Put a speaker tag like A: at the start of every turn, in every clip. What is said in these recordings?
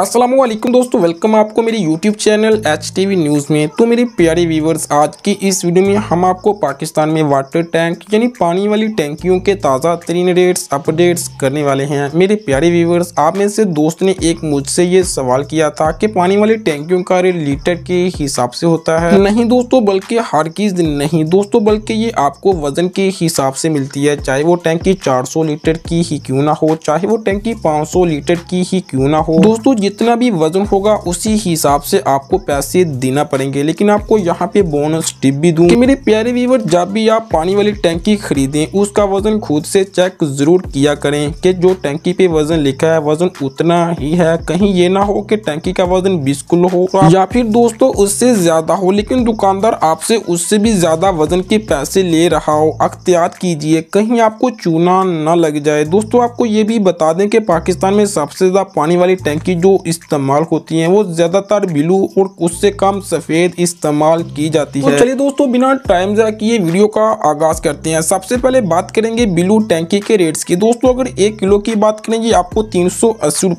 A: असलम दोस्तों वेलकम आपको मेरी YouTube channel H T V news में तो मेरे प्यारे व्यूवर्स आज की इस वीडियो में हम आपको पाकिस्तान में वाटर टैंक यानी पानी वाली टैंकियों के ताज़ा तरीन रेट्स अपडेट्स करने वाले हैं मेरे प्यारे व्यूवर्स आप में से दोस्त ने एक मुझसे ये सवाल किया था कि पानी वाली टैंकियों का रेट लीटर के हिसाब से होता है नहीं दोस्तों बल्कि हर चीज़ नहीं दोस्तों बल्कि ये आपको वजन के हिसाब से मिलती है चाहे वो टैंकी चार लीटर की ही क्यों ना हो चाहे वो टैंकी पाँच लीटर की ही क्यों ना हो दोस्तों जितना भी वज़न होगा उसी हिसाब से आपको पैसे देना पड़ेंगे लेकिन आपको यहाँ पे बोनस टिप भी दूंगी मेरे प्यारे व्यूवर जब भी आप पानी वाली टैंकी खरीदें उसका वज़न खुद से चेक ज़रूर किया करें कि जो टैंकी पे वज़न लिखा है वज़न उतना ही है कहीं ये ना हो कि टैंकी का वज़न बीस किलो हो या फिर दोस्तों उससे ज़्यादा हो लेकिन दुकानदार आपसे उससे भी ज़्यादा वज़न के पैसे ले रहा हो अख्तियार कीजिए कहीं आपको चूना ना लग जाए दोस्तों आपको ये भी बता दें कि पाकिस्तान में सबसे ज़्यादा पानी वाली टैंकी जो इस्तेमाल होती हैं वो ज़्यादातर ब्लू और उससे कम सफ़ेद इस्तेमाल की जाती है तो चलिए दोस्तों बिना टाइम ज़रा किए वीडियो का आगाज़ करते हैं सबसे पहले बात करेंगे ब्लू टैंकी के रेट्स की दोस्तों अगर एक किलो की बात करें ये आपको तीन सौ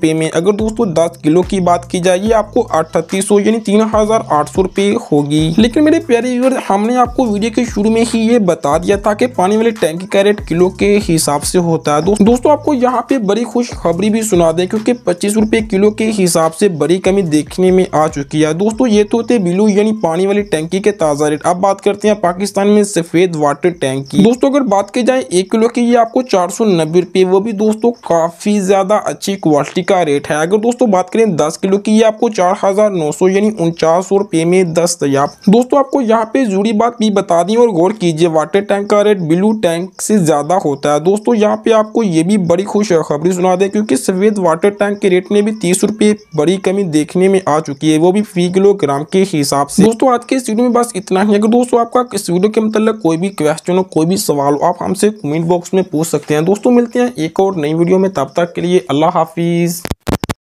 A: में अगर दोस्तों दस किलो की बात की जाए ये आपको अठतीस सौ यानी तीन हज़ार आठ सौ होगी लेकिन मेरे प्यारे व्यवर हमने आपको वीडियो के शुरू में ही ये बता दिया था कि पानी वाले टैंकी का रेट किलो के हिसाब से होता है दोस्तों आपको यहाँ पे बड़ी खुश खबरी भी सुना दें क्योंकि पच्चीस रुपए किलो के हिसाब से बड़ी कमी देखने में आ चुकी है दोस्तों ये तो थे बिलू यानी पानी वाली टैंकी के ताज़ा रेट अब बात करते हैं पाकिस्तान में सफ़ेद वाटर टैंक की दोस्तों अगर बात की जाए एक किलो की ये आपको चार सौ नब्बे रुपये वो भी दोस्तों काफ़ी ज़्यादा अच्छी क्वालिटी का रेट है अगर दोस्तों बात करें दस किलो की ये आपको चार हज़ार नौ सौ यानी उनचास सौ रुपये में तैयार दोस्तों आपको यहाँ पे जुड़ी बात भी बता दी और गौर कीजिए वाटर टैंक का रेट ब्लू टैंक से ज़्यादा होता है दोस्तों यहाँ पे आपको ये भी बड़ी खुश खबरी सुना दे क्योंकि सफ़ेद वाटर टैंक के रेट ने भी तीस पे बड़ी कमी देखने में आ चुकी है वो भी फी किलोग्राम के हिसाब से दोस्तों आज के इस वीडियो में बस इतना ही अगर दोस्तों आपका इस वीडियो के मतलब कोई भी क्वेश्चन हो कोई भी सवाल हो आप हमसे कमेंट बॉक्स में पूछ सकते हैं दोस्तों मिलते हैं एक और नई वीडियो में तब तक के लिए अल्लाह हाफिज़